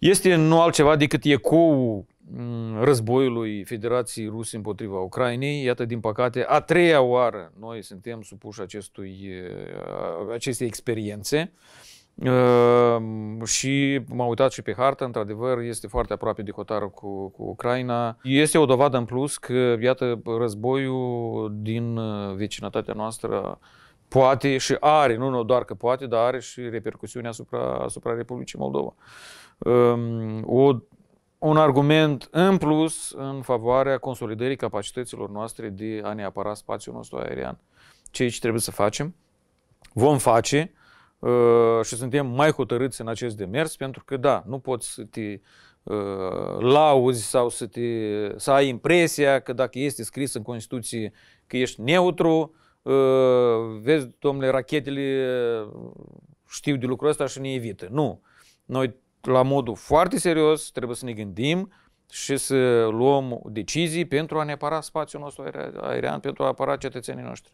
este nu altceva decât ecou mm, războiului Federației Ruse împotriva Ucrainei. Iată, din păcate, a treia oară noi suntem supuși acestui, acestei experiențe. Uh, și m-am uitat și pe hartă, într-adevăr, este foarte aproape de hotarul cu, cu Ucraina. Este o dovadă în plus că, iată, războiul din vecinătatea noastră poate și are, nu, nu doar că poate, dar are și repercusiune asupra, asupra Republicii Moldova. Um, o, un argument în plus în favoarea consolidării capacităților noastre de a ne apăra spațiul nostru aerian. ce aici trebuie să facem, vom face uh, și suntem mai hotărâți în acest demers, pentru că, da, nu poți să te uh, lauzi sau să, te, să ai impresia că dacă este scris în Constituție că ești neutru, uh, Ă, vezi, domnule, rachetele știu de lucrul ăsta și ne evită. Nu. Noi, la modul foarte serios, trebuie să ne gândim și să luăm decizii pentru a ne apăra spațiul nostru aerian, pentru a apăra cetățenii noștri.